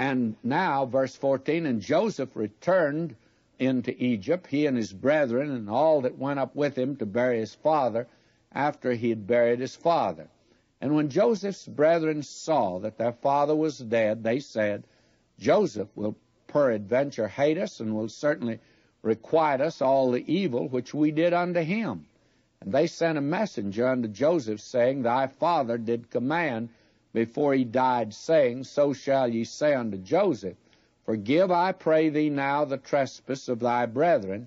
And now, verse 14, and Joseph returned into Egypt, he and his brethren and all that went up with him to bury his father after he had buried his father. And when Joseph's brethren saw that their father was dead, they said, Joseph will peradventure hate us and will certainly requite us all the evil which we did unto him. And they sent a messenger unto Joseph, saying, Thy father did command before he died, saying, So shall ye say unto Joseph, Forgive, I pray thee now, the trespass of thy brethren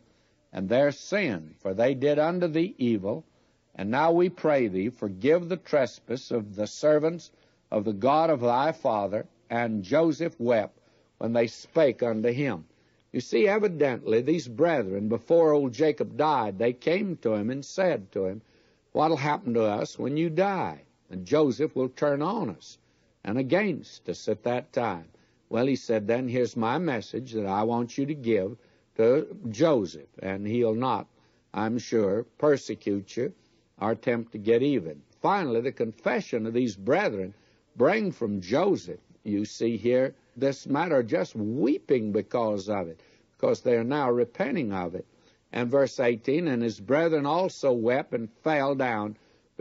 and their sin, for they did unto thee evil. And now we pray thee, forgive the trespass of the servants of the God of thy father. And Joseph wept when they spake unto him. You see, evidently, these brethren, before old Jacob died, they came to him and said to him, What'll happen to us when you die? and Joseph will turn on us and against us at that time. Well, he said, then here's my message that I want you to give to Joseph, and he'll not, I'm sure, persecute you or attempt to get even. Finally, the confession of these brethren bring from Joseph, you see here, this matter just weeping because of it, because they are now repenting of it. And verse 18, and his brethren also wept and fell down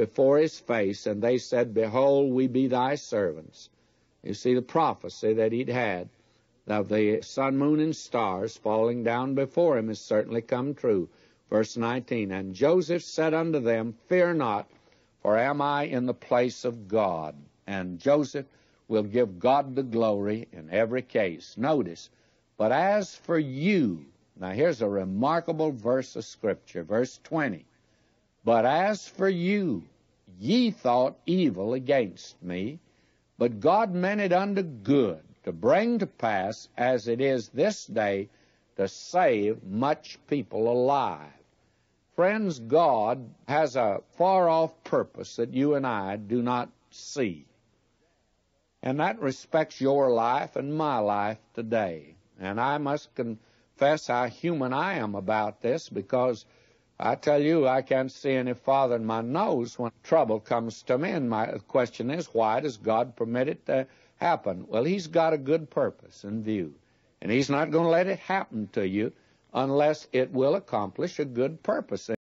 before his face, and they said, Behold, we be thy servants. You see the prophecy that he'd had of the sun, moon, and stars falling down before him has certainly come true. Verse 19, And Joseph said unto them, Fear not, for am I in the place of God? And Joseph will give God the glory in every case. Notice, but as for you, now here's a remarkable verse of Scripture, verse 20. But as for you, Ye thought evil against me, but God meant it unto good, to bring to pass, as it is this day, to save much people alive. Friends, God has a far off purpose that you and I do not see. And that respects your life and my life today. And I must confess how human I am about this because I tell you, I can't see any farther than my nose when trouble comes to me. And my question is, why does God permit it to happen? Well, He's got a good purpose in view, and He's not going to let it happen to you unless it will accomplish a good purpose.